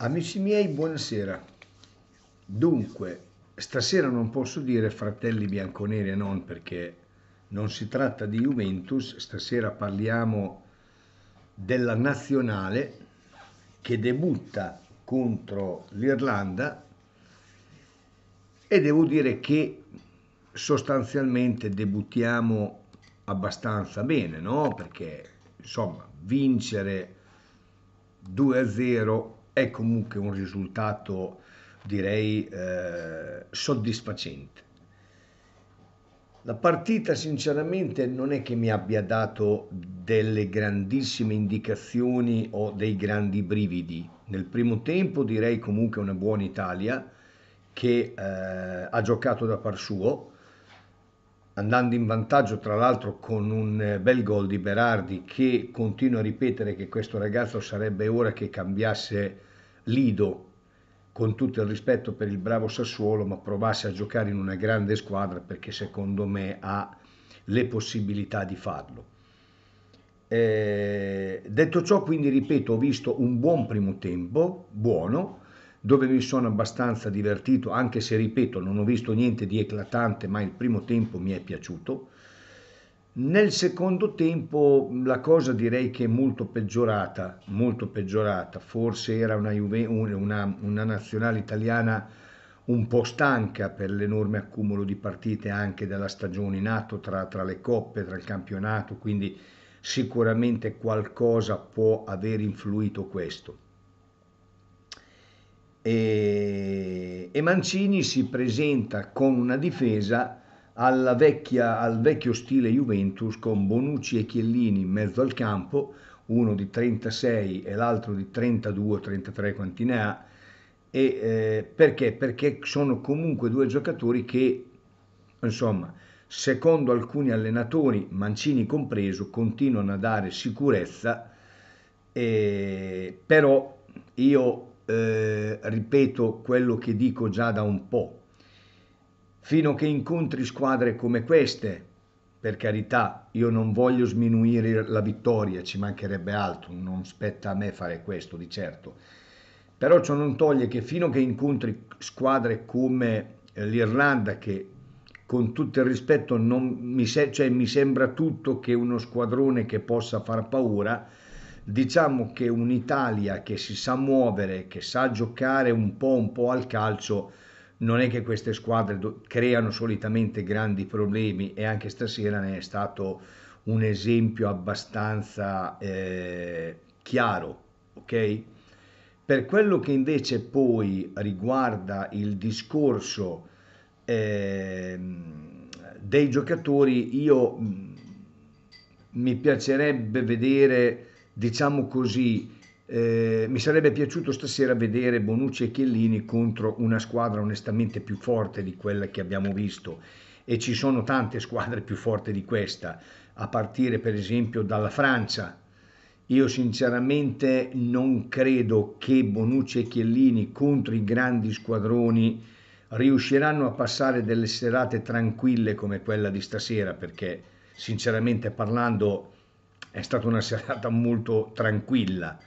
Amici miei, buonasera. Dunque, stasera non posso dire fratelli bianconeri e non perché non si tratta di Juventus, stasera parliamo della nazionale che debutta contro l'Irlanda e devo dire che sostanzialmente debuttiamo abbastanza bene, no? Perché insomma, vincere 2-0 è comunque un risultato direi eh, soddisfacente. La partita sinceramente non è che mi abbia dato delle grandissime indicazioni o dei grandi brividi. Nel primo tempo direi comunque una buona Italia che eh, ha giocato da par suo, andando in vantaggio tra l'altro con un eh, bel gol di Berardi che continua a ripetere che questo ragazzo sarebbe ora che cambiasse Lido, con tutto il rispetto per il bravo Sassuolo, ma provasse a giocare in una grande squadra perché secondo me ha le possibilità di farlo. Eh, detto ciò, quindi ripeto, ho visto un buon primo tempo, buono, dove mi sono abbastanza divertito, anche se ripeto, non ho visto niente di eclatante, ma il primo tempo mi è piaciuto. Nel secondo tempo la cosa direi che è molto peggiorata, molto peggiorata, forse era una, Juve, una, una nazionale italiana un po' stanca per l'enorme accumulo di partite anche della stagione in atto tra, tra le coppe, tra il campionato, quindi sicuramente qualcosa può aver influito questo. E, e Mancini si presenta con una difesa vecchia, al vecchio stile Juventus con Bonucci e Chiellini in mezzo al campo, uno di 36 e l'altro di 32, 33 quanti ne ha, e, eh, perché? Perché sono comunque due giocatori che, insomma, secondo alcuni allenatori, Mancini compreso, continuano a dare sicurezza, eh, però io eh, ripeto quello che dico già da un po', fino che incontri squadre come queste. Per carità, io non voglio sminuire la vittoria, ci mancherebbe altro, non spetta a me fare questo di certo. Però ciò non toglie che fino che incontri squadre come eh, l'Irlanda, che con tutto il rispetto mi, se- cioè, mi sembra tutto che uno squadrone che possa far paura, diciamo che un'Italia che si sa muovere, che sa giocare un po', un po' al calcio, non è che queste squadre do- creano solitamente grandi problemi e anche stasera ne è stato un esempio abbastanza eh, chiaro, ok? Per quello che invece poi riguarda il discorso eh, dei giocatori, io mh, mm, mi piacerebbe vedere, diciamo così, eh, mi sarebbe piaciuto stasera vedere Bonucci e Chiellini contro una squadra onestamente più forte di quella che abbiamo visto e ci sono tante squadre più forti di questa, a partire per esempio dalla Francia. Io sinceramente non credo che Bonucci e Chiellini contro i grandi squadroni riusciranno a passare delle serate tranquille come quella di stasera perché sinceramente parlando è stata una serata molto tranquilla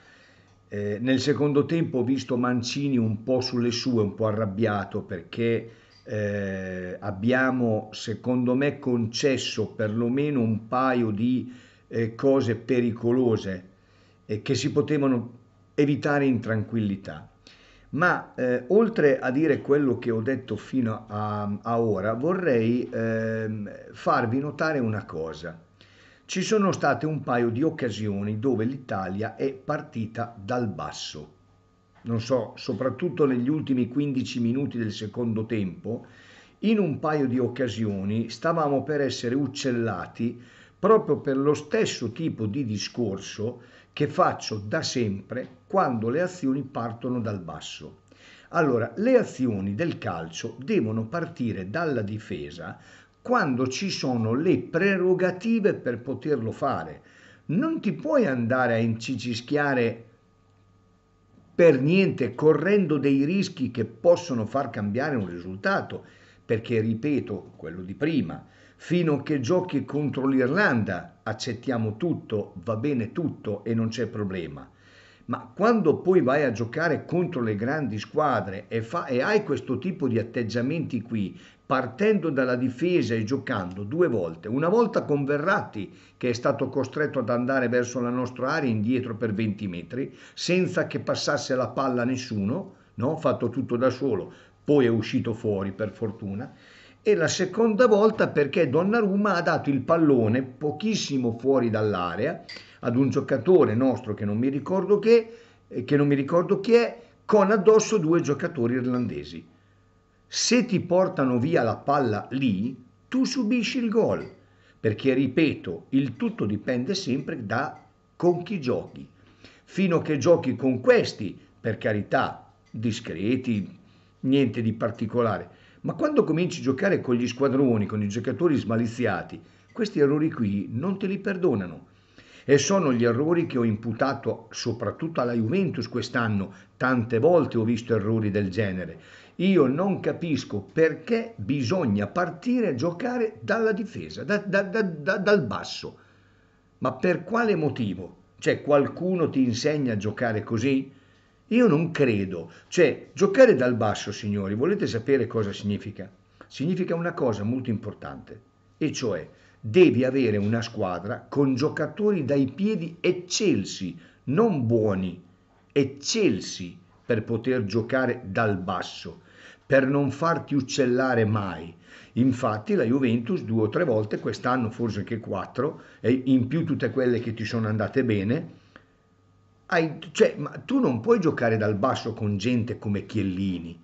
eh, nel secondo tempo ho visto Mancini un po' sulle sue, un po' arrabbiato perché eh, abbiamo secondo me concesso perlomeno un paio di eh, cose pericolose che si potevano evitare in tranquillità. Ma eh, oltre a dire quello che ho detto fino a, a ora, vorrei eh, farvi notare una cosa ci sono state un paio di occasioni dove l'Italia è partita dal basso. Non so, soprattutto negli ultimi 15 minuti del secondo tempo, in un paio di occasioni stavamo per essere uccellati proprio per lo stesso tipo di discorso che faccio da sempre quando le azioni partono dal basso. Allora, le azioni del calcio devono partire dalla difesa quando ci sono le prerogative per poterlo fare. Non ti puoi andare a incicischiare per niente correndo dei rischi che possono far cambiare un risultato, perché ripeto quello di prima, fino a che giochi contro l'Irlanda accettiamo tutto, va bene tutto e non c'è problema. Ma quando poi vai a giocare contro le grandi squadre e, fa, e hai questo tipo di atteggiamenti qui partendo dalla difesa e giocando due volte, una volta con Verratti che è stato costretto ad andare verso la nostra area indietro per 20 metri senza che passasse la palla a nessuno, no? fatto tutto da solo, poi è uscito fuori per fortuna, e la seconda volta perché Donnarumma ha dato il pallone pochissimo fuori dall'area ad un giocatore nostro che non mi ricordo, che, eh, che non mi ricordo chi è, con addosso due giocatori irlandesi se ti portano via la palla lì, tu subisci il gol. Perché, ripeto, il tutto dipende sempre da con chi giochi. Fino a che giochi con questi, per carità, discreti, niente di particolare. Ma quando cominci a giocare con gli squadroni, con i giocatori smaliziati, questi errori qui non te li perdonano. E sono gli errori che ho imputato soprattutto alla Juventus quest'anno. Tante volte ho visto errori del genere. Io non capisco perché bisogna partire a giocare dalla difesa, da, da, da, dal basso. Ma per quale motivo? Cioè qualcuno ti insegna a giocare così? Io non credo. Cioè, giocare dal basso, signori, volete sapere cosa significa? Significa una cosa molto importante e cioè devi avere una squadra con giocatori dai piedi eccelsi, non buoni, eccelsi per poter giocare dal basso, per non farti uccellare mai. Infatti la Juventus due o tre volte, quest'anno forse anche quattro, e in più tutte quelle che ti sono andate bene, hai, cioè, tu non puoi giocare dal basso con gente come Chiellini,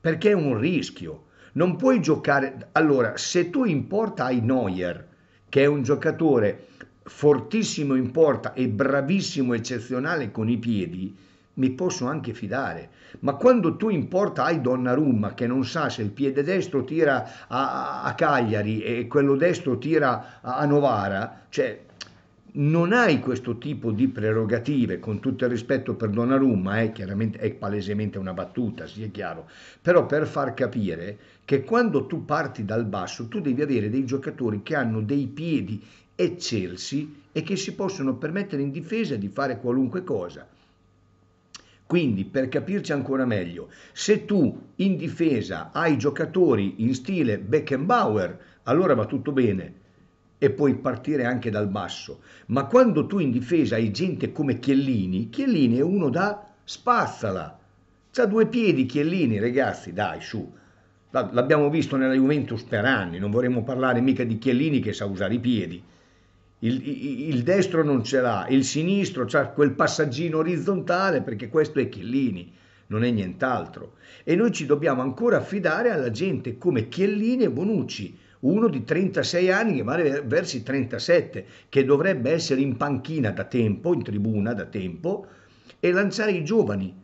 perché è un rischio non puoi giocare... Allora, se tu in porta hai Neuer, che è un giocatore fortissimo in porta e bravissimo, eccezionale con i piedi, mi posso anche fidare. Ma quando tu in porta hai Donnarumma che non sa se il piede destro tira a, a Cagliari e quello destro tira a, a Novara, cioè non hai questo tipo di prerogative, con tutto il rispetto per Donnarumma, è, eh, chiaramente, è palesemente una battuta, sia sì, chiaro, però per far capire che quando tu parti dal basso tu devi avere dei giocatori che hanno dei piedi eccelsi e che si possono permettere in difesa di fare qualunque cosa. Quindi, per capirci ancora meglio, se tu in difesa hai giocatori in stile Beckenbauer, allora va tutto bene, e puoi partire anche dal basso. Ma quando tu in difesa hai gente come Chiellini, Chiellini è uno da spazzala. C'ha due piedi Chiellini, ragazzi, dai, su. L'abbiamo visto nella Juventus per anni, non vorremmo parlare mica di Chiellini che sa usare i piedi. Il, il, il destro non ce l'ha, il sinistro c'ha quel passaggino orizzontale perché questo è Chiellini, non è nient'altro. E noi ci dobbiamo ancora affidare alla gente come Chiellini e Bonucci uno di 36 anni che vale verso i 37, che dovrebbe essere in panchina da tempo, in tribuna da tempo, e lanciare i giovani.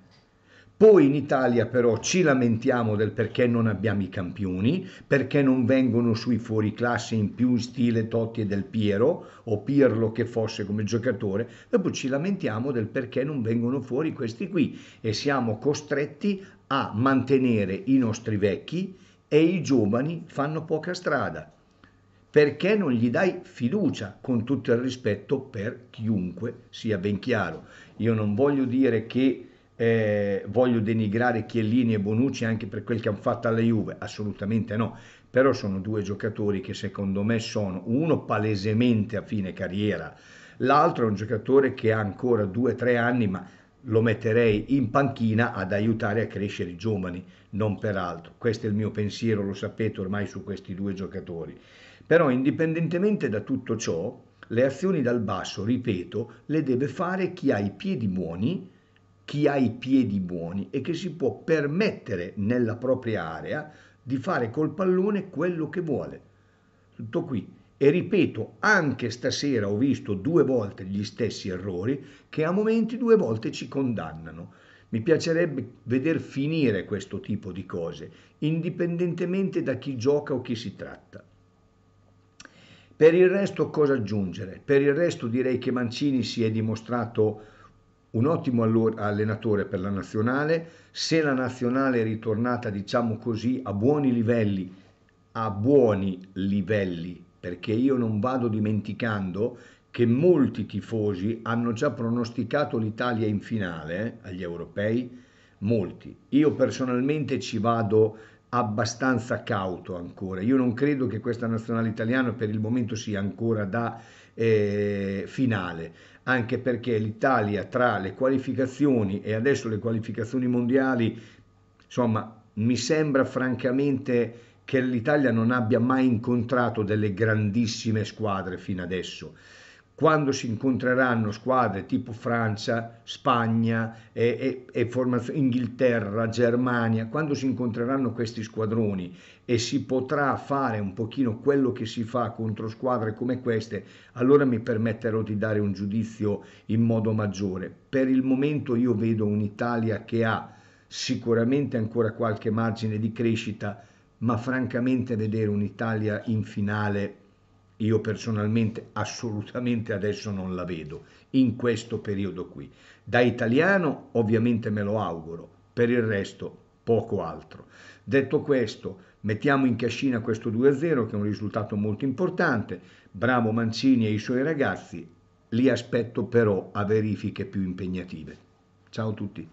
Poi in Italia però ci lamentiamo del perché non abbiamo i campioni, perché non vengono sui fuori fuoriclasse in più in stile Totti e Del Piero o Pirlo che fosse come giocatore, e poi ci lamentiamo del perché non vengono fuori questi qui e siamo costretti a mantenere i nostri vecchi, e i giovani fanno poca strada. Perché non gli dai fiducia con tutto il rispetto per chiunque, sia ben chiaro. Io non voglio dire che eh, voglio denigrare Chiellini e Bonucci anche per quel che hanno fatto alla Juve, assolutamente no. Però sono due giocatori che secondo me sono uno palesemente a fine carriera, l'altro è un giocatore che ha ancora due o tre anni ma lo metterei in panchina ad aiutare a crescere i giovani, non per altro. Questo è il mio pensiero, lo sapete ormai su questi due giocatori. Però indipendentemente da tutto ciò, le azioni dal basso, ripeto, le deve fare chi ha i piedi buoni, chi ha i piedi buoni e che si può permettere nella propria area di fare col pallone quello che vuole. Tutto qui. E ripeto, anche stasera ho visto due volte gli stessi errori che a momenti due volte ci condannano. Mi piacerebbe veder finire questo tipo di cose, indipendentemente da chi gioca o chi si tratta. Per il resto cosa aggiungere? Per il resto direi che Mancini si è dimostrato un ottimo allenatore per la nazionale, se la nazionale è ritornata, diciamo così, a buoni livelli, a buoni livelli perché io non vado dimenticando che molti tifosi hanno già pronosticato l'Italia in finale eh, agli europei, molti. Io personalmente ci vado abbastanza cauto ancora. Io non credo che questa nazionale italiana per il momento sia ancora da eh, finale, anche perché l'Italia tra le qualificazioni e adesso le qualificazioni mondiali, insomma, mi sembra francamente che l'Italia non abbia mai incontrato delle grandissime squadre fino adesso. Quando si incontreranno squadre tipo Francia, Spagna, e, e, e Inghilterra, Germania, quando si incontreranno questi squadroni e si potrà fare un pochino quello che si fa contro squadre come queste, allora mi permetterò di dare un giudizio in modo maggiore. Per il momento io vedo un'Italia che ha sicuramente ancora qualche margine di crescita, ma francamente vedere un'Italia in finale io personalmente assolutamente adesso non la vedo in questo periodo qui. Da italiano ovviamente me lo auguro, per il resto poco altro. Detto questo, mettiamo in cascina questo 2-0 che è un risultato molto importante, bravo Mancini e i suoi ragazzi, li aspetto però a verifiche più impegnative. Ciao a tutti.